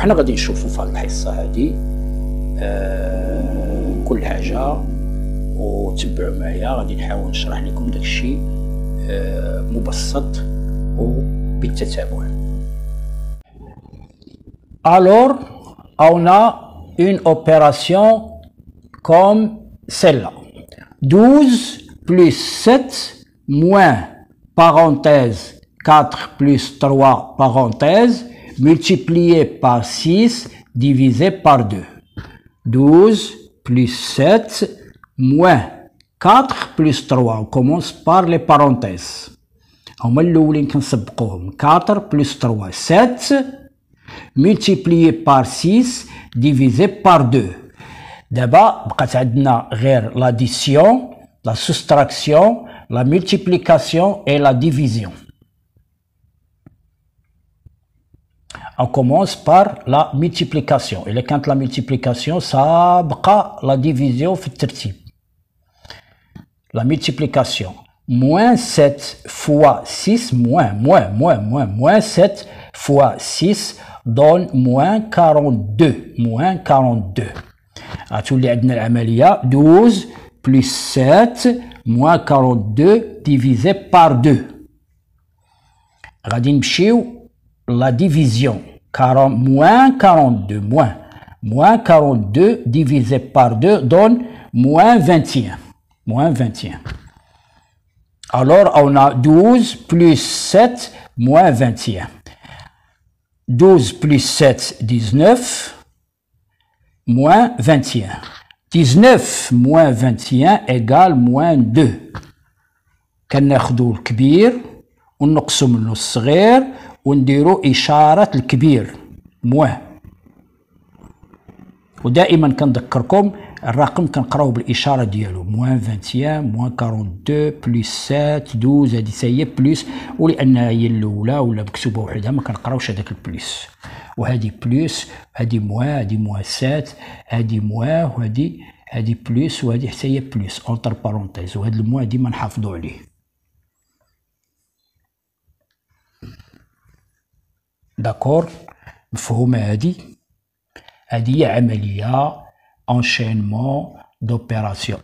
وحنا غادي نشوفوا في هذه الحصه هذه آه كل حاجه وتبعوا معايا غادي نحاول نشرح لكم داك الشيء آه مبسط وبالتتابع Alors, on a une opération comme celle-là. 12 plus 7 moins parenthèse 4 plus 3 parenthèse multiplié par 6 divisé par 2. 12 plus 7 moins 4 plus 3 on commence par les parenthèses on هما الاولين كنسبقوهم 4 plus 3 7 multiplié par 6 divisé par 2 D'abord, on va l'addition la soustraction la multiplication et la division on commence par la multiplication. Et quand la multiplication, ça la division La multiplication. Moins 7 fois 6, moins, moins, moins, moins, moins 7 fois 6 donne moins 42. Moins 42. À tous les 12 plus 7 moins 42 divisé par 2 la division. 40, moins 42, moins. 42 divisé par 2 donne moins 21. Moins 21. Alors, on a 12 plus 7, moins 21. 12 plus 7, 19, moins 21. 19 moins 21 égale moins 2. ونقسم له الصغير ونديرو إشارة الكبير موه ودائما كنذكركم الرقم كنقراو بالاشاره ديالو موان 21 موان 42 بلس 7 12 هادي تاهي هي بلس ولانها هي الاولى ولا مكتوبه وحدها ما كنقراوش هذاك البلس وهذه بلس هادي موان هادي موان 7 هادي موان وهادي هادي بلس وهادي حتى هي بلس اونتر بارونتيز وهاد الموان ديما نحافظوا عليه D'accord il a dit, il y a enchaînement d'opérations.